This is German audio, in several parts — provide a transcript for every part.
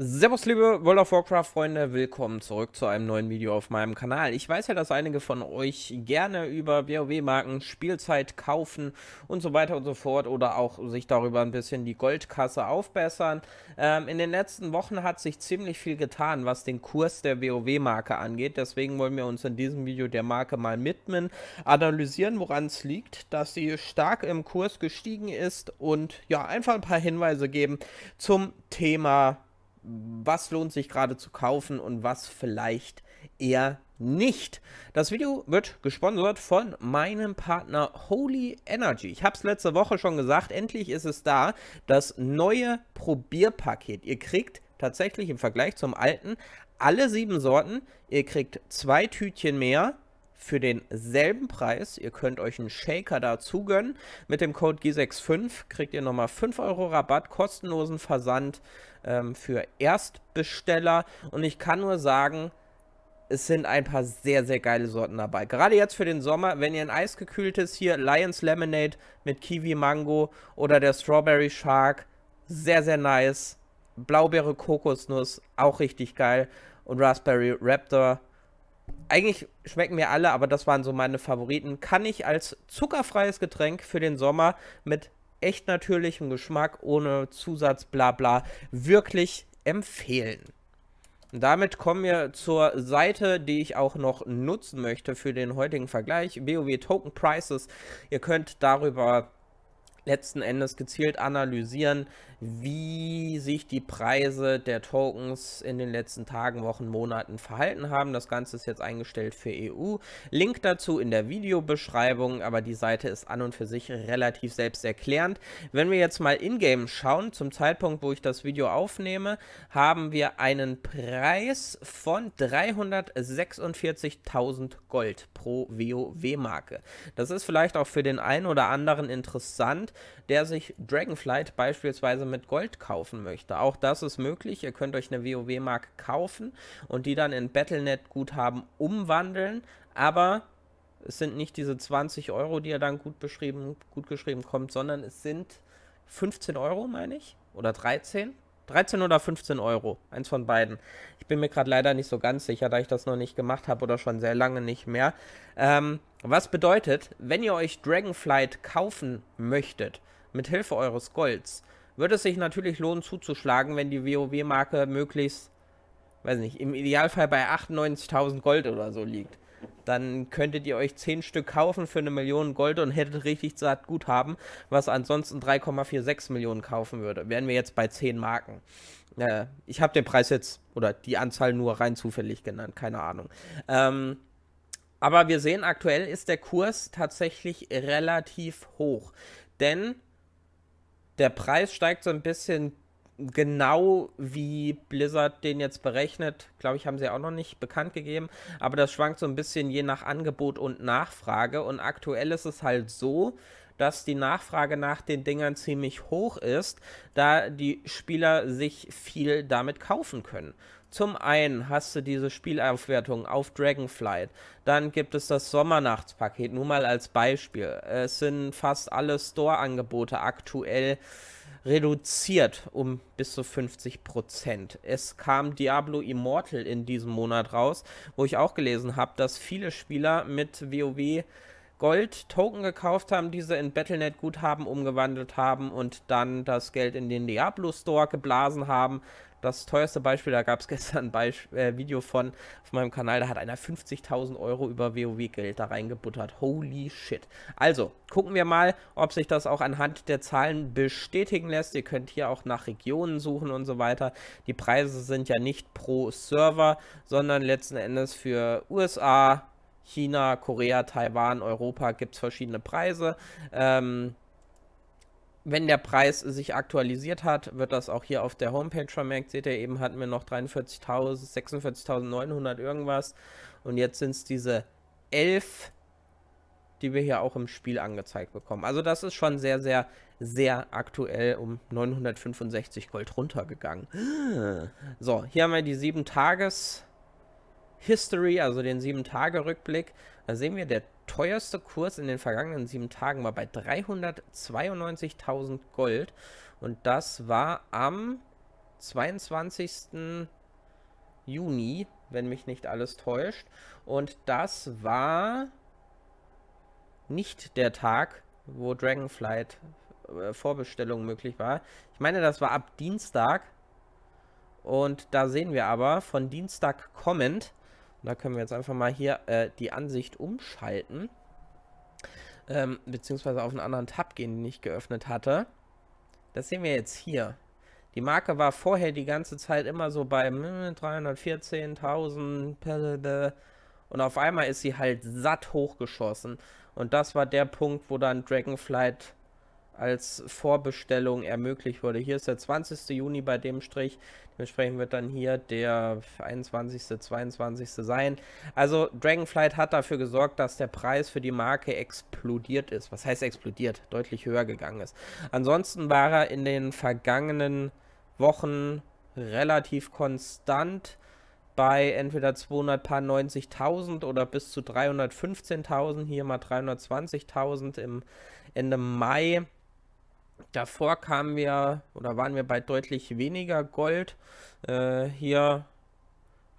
Servus liebe World of Warcraft Freunde, willkommen zurück zu einem neuen Video auf meinem Kanal. Ich weiß ja, dass einige von euch gerne über WoW Marken Spielzeit kaufen und so weiter und so fort oder auch sich darüber ein bisschen die Goldkasse aufbessern. Ähm, in den letzten Wochen hat sich ziemlich viel getan, was den Kurs der WoW Marke angeht. Deswegen wollen wir uns in diesem Video der Marke mal widmen, analysieren, woran es liegt, dass sie stark im Kurs gestiegen ist und ja, einfach ein paar Hinweise geben zum Thema was lohnt sich gerade zu kaufen und was vielleicht eher nicht. Das Video wird gesponsert von meinem Partner Holy Energy. Ich habe es letzte Woche schon gesagt, endlich ist es da, das neue Probierpaket. Ihr kriegt tatsächlich im Vergleich zum alten alle sieben Sorten. Ihr kriegt zwei Tütchen mehr für denselben Preis. Ihr könnt euch einen Shaker dazu gönnen. Mit dem Code G65 kriegt ihr nochmal 5 Euro Rabatt, kostenlosen Versand ähm, für Erstbesteller. Und ich kann nur sagen, es sind ein paar sehr, sehr geile Sorten dabei. Gerade jetzt für den Sommer, wenn ihr ein eisgekühltes hier, Lions Lemonade mit Kiwi Mango oder der Strawberry Shark, sehr, sehr nice. Blaubeere Kokosnuss, auch richtig geil. Und Raspberry Raptor, eigentlich schmecken mir alle, aber das waren so meine Favoriten. Kann ich als zuckerfreies Getränk für den Sommer mit echt natürlichem Geschmack, ohne Zusatz, bla bla, wirklich empfehlen. Und damit kommen wir zur Seite, die ich auch noch nutzen möchte für den heutigen Vergleich, BOW Token Prices. Ihr könnt darüber letzten Endes gezielt analysieren, wie sich die Preise der Tokens in den letzten Tagen, Wochen, Monaten verhalten haben. Das Ganze ist jetzt eingestellt für EU. Link dazu in der Videobeschreibung, aber die Seite ist an und für sich relativ selbsterklärend. Wenn wir jetzt mal in-game schauen, zum Zeitpunkt, wo ich das Video aufnehme, haben wir einen Preis von 346.000 Gold pro WoW-Marke. Das ist vielleicht auch für den einen oder anderen interessant, der sich Dragonflight beispielsweise mit Gold kaufen möchte. Auch das ist möglich. Ihr könnt euch eine WoW-Marke kaufen und die dann in Battlenet-Guthaben umwandeln. Aber es sind nicht diese 20 Euro, die ihr dann gut, beschrieben, gut geschrieben kommt, sondern es sind 15 Euro, meine ich. Oder 13. 13 oder 15 Euro. Eins von beiden. Ich bin mir gerade leider nicht so ganz sicher, da ich das noch nicht gemacht habe oder schon sehr lange nicht mehr. Ähm, was bedeutet, wenn ihr euch Dragonflight kaufen möchtet, mit Hilfe eures Golds, wird es sich natürlich lohnen zuzuschlagen, wenn die WoW-Marke möglichst, weiß nicht, im Idealfall bei 98.000 Gold oder so liegt. Dann könntet ihr euch 10 Stück kaufen für eine Million Gold und hättet richtig satt Guthaben, was ansonsten 3,46 Millionen kaufen würde. Wären wir jetzt bei 10 Marken. Äh, ich habe den Preis jetzt oder die Anzahl nur rein zufällig genannt, keine Ahnung. Ähm, aber wir sehen, aktuell ist der Kurs tatsächlich relativ hoch. Denn der Preis steigt so ein bisschen genau wie Blizzard den jetzt berechnet. Glaube ich, haben sie auch noch nicht bekannt gegeben. Aber das schwankt so ein bisschen je nach Angebot und Nachfrage. Und aktuell ist es halt so, dass die Nachfrage nach den Dingern ziemlich hoch ist, da die Spieler sich viel damit kaufen können. Zum einen hast du diese Spielaufwertung auf Dragonflight. Dann gibt es das Sommernachtspaket, nur mal als Beispiel. Es sind fast alle Store-Angebote aktuell reduziert um bis zu 50 Prozent. Es kam Diablo Immortal in diesem Monat raus, wo ich auch gelesen habe, dass viele Spieler mit WoW Gold-Token gekauft haben, diese in Battlenet-Guthaben umgewandelt haben und dann das Geld in den Diablo-Store geblasen haben. Das teuerste Beispiel, da gab es gestern ein Beisp äh, Video von auf meinem Kanal, da hat einer 50.000 Euro über WoW-Geld da reingebuttert. Holy shit. Also, gucken wir mal, ob sich das auch anhand der Zahlen bestätigen lässt. Ihr könnt hier auch nach Regionen suchen und so weiter. Die Preise sind ja nicht pro Server, sondern letzten Endes für USA, China, Korea, Taiwan, Europa gibt es verschiedene Preise. Ähm, wenn der Preis sich aktualisiert hat, wird das auch hier auf der Homepage vermerkt. Seht ihr, eben hatten wir noch 43.000, 46.900 irgendwas. Und jetzt sind es diese 11, die wir hier auch im Spiel angezeigt bekommen. Also das ist schon sehr, sehr, sehr aktuell um 965 Gold runtergegangen. So, hier haben wir die 7 Tages- History, also den 7-Tage-Rückblick, da sehen wir, der teuerste Kurs in den vergangenen 7 Tagen war bei 392.000 Gold und das war am 22. Juni, wenn mich nicht alles täuscht. Und das war nicht der Tag, wo Dragonflight äh, Vorbestellung möglich war. Ich meine, das war ab Dienstag. Und da sehen wir aber von Dienstag kommend da können wir jetzt einfach mal hier äh, die Ansicht umschalten. Ähm, beziehungsweise auf einen anderen Tab gehen, den ich geöffnet hatte. Das sehen wir jetzt hier. Die Marke war vorher die ganze Zeit immer so bei 314.000 hm, und auf einmal ist sie halt satt hochgeschossen. Und das war der Punkt, wo dann Dragonflight als Vorbestellung ermöglicht wurde. Hier ist der 20. Juni bei dem Strich. Dementsprechend wird dann hier der 21., 22. sein. Also Dragonflight hat dafür gesorgt, dass der Preis für die Marke explodiert ist. Was heißt explodiert? Deutlich höher gegangen ist. Ansonsten war er in den vergangenen Wochen relativ konstant bei entweder 290.000 oder bis zu 315.000, hier mal 320.000 im Ende Mai. Davor kamen wir oder waren wir bei deutlich weniger Gold. Äh, hier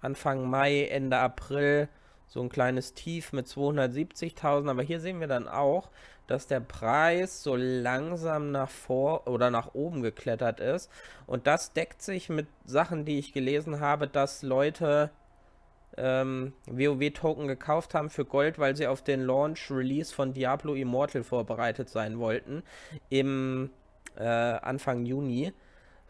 Anfang Mai, Ende April so ein kleines Tief mit 270.000. Aber hier sehen wir dann auch, dass der Preis so langsam nach vor oder nach oben geklettert ist. Und das deckt sich mit Sachen, die ich gelesen habe, dass Leute ähm, WoW-Token gekauft haben für Gold, weil sie auf den Launch-Release von Diablo Immortal vorbereitet sein wollten. Im äh, Anfang Juni.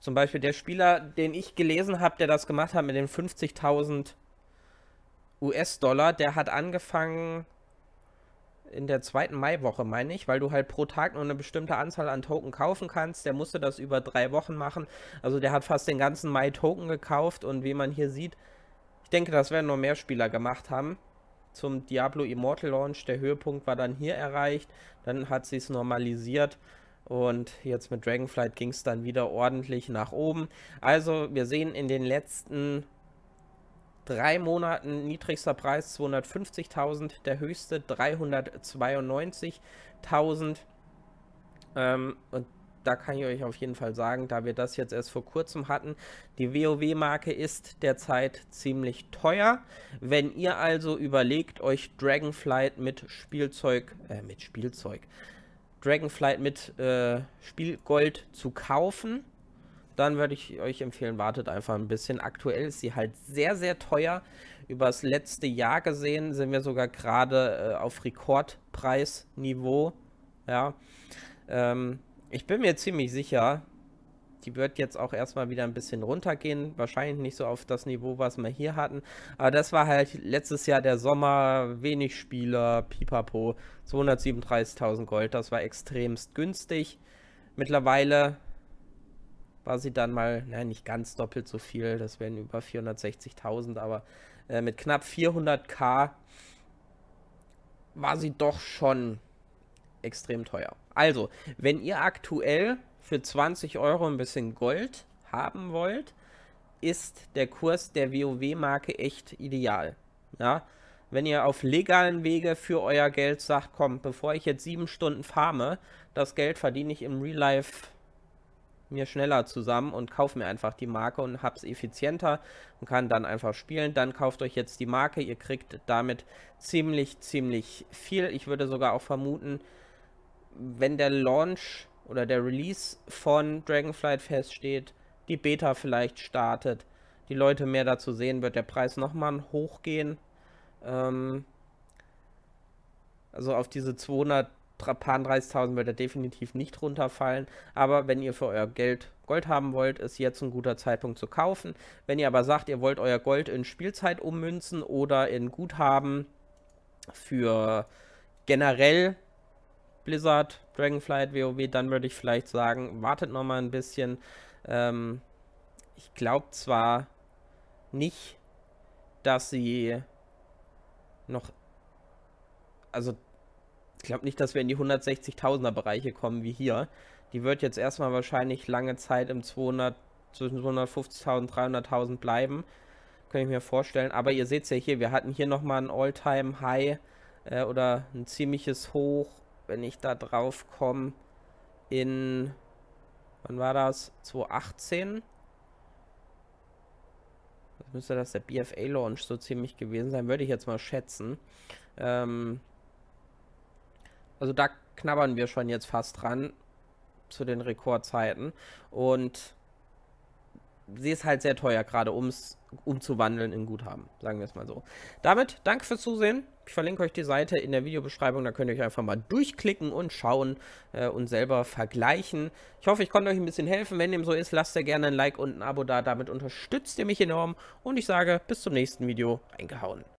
Zum Beispiel der Spieler, den ich gelesen habe, der das gemacht hat mit den 50.000 US-Dollar, der hat angefangen in der zweiten Maiwoche, meine ich, weil du halt pro Tag nur eine bestimmte Anzahl an Token kaufen kannst. Der musste das über drei Wochen machen. Also der hat fast den ganzen Mai Token gekauft und wie man hier sieht, ich denke, das werden noch mehr Spieler gemacht haben. Zum Diablo Immortal Launch, der Höhepunkt war dann hier erreicht. Dann hat sie es normalisiert. Und jetzt mit Dragonflight ging es dann wieder ordentlich nach oben. Also wir sehen in den letzten drei Monaten niedrigster Preis 250.000, der höchste 392.000. Ähm, und da kann ich euch auf jeden Fall sagen, da wir das jetzt erst vor kurzem hatten, die WoW-Marke ist derzeit ziemlich teuer. Wenn ihr also überlegt, euch Dragonflight mit Spielzeug, äh, mit Spielzeug, Dragonflight mit äh, Spielgold zu kaufen, dann würde ich euch empfehlen, wartet einfach ein bisschen. Aktuell ist sie halt sehr, sehr teuer. Über das letzte Jahr gesehen sind wir sogar gerade äh, auf Rekordpreisniveau. Ja. Ähm, ich bin mir ziemlich sicher, die wird jetzt auch erstmal wieder ein bisschen runtergehen. Wahrscheinlich nicht so auf das Niveau, was wir hier hatten. Aber das war halt letztes Jahr der Sommer, wenig Spieler, pipapo, 237.000 Gold. Das war extremst günstig. Mittlerweile war sie dann mal, naja, nicht ganz doppelt so viel. Das wären über 460.000, aber äh, mit knapp 400k war sie doch schon extrem teuer. Also, wenn ihr aktuell für 20 Euro ein bisschen Gold haben wollt, ist der Kurs der WoW-Marke echt ideal. Ja, wenn ihr auf legalen Wege für euer Geld sagt, komm, bevor ich jetzt sieben Stunden farme, das Geld verdiene ich im Real Life mir schneller zusammen und kaufe mir einfach die Marke und hab's effizienter und kann dann einfach spielen. Dann kauft euch jetzt die Marke, ihr kriegt damit ziemlich, ziemlich viel. Ich würde sogar auch vermuten, wenn der Launch oder der Release von Dragonflight feststeht, die Beta vielleicht startet, die Leute mehr dazu sehen, wird der Preis nochmal hochgehen. Ähm, also auf diese 230.000 wird er definitiv nicht runterfallen. Aber wenn ihr für euer Geld Gold haben wollt, ist jetzt ein guter Zeitpunkt zu kaufen. Wenn ihr aber sagt, ihr wollt euer Gold in Spielzeit ummünzen oder in Guthaben für generell Blizzard, Dragonflight, WoW, dann würde ich vielleicht sagen, wartet noch mal ein bisschen. Ähm, ich glaube zwar nicht, dass sie noch, also ich glaube nicht, dass wir in die 160.000er Bereiche kommen wie hier. Die wird jetzt erstmal wahrscheinlich lange Zeit im 200, zwischen 250.000 300.000 bleiben. Könnte ich mir vorstellen. Aber ihr seht es ja hier, wir hatten hier nochmal ein All-Time-High äh, oder ein ziemliches Hoch wenn ich da drauf komme, in, wann war das? 2018? Das müsste das der BFA-Launch so ziemlich gewesen sein, würde ich jetzt mal schätzen. Ähm, also da knabbern wir schon jetzt fast dran zu den Rekordzeiten. Und sie ist halt sehr teuer, gerade um es umzuwandeln in Guthaben, sagen wir es mal so. Damit, danke fürs Zusehen. Ich verlinke euch die Seite in der Videobeschreibung, da könnt ihr euch einfach mal durchklicken und schauen äh, und selber vergleichen. Ich hoffe, ich konnte euch ein bisschen helfen. Wenn dem so ist, lasst ihr gerne ein Like und ein Abo da. Damit unterstützt ihr mich enorm und ich sage, bis zum nächsten Video. Eingehauen.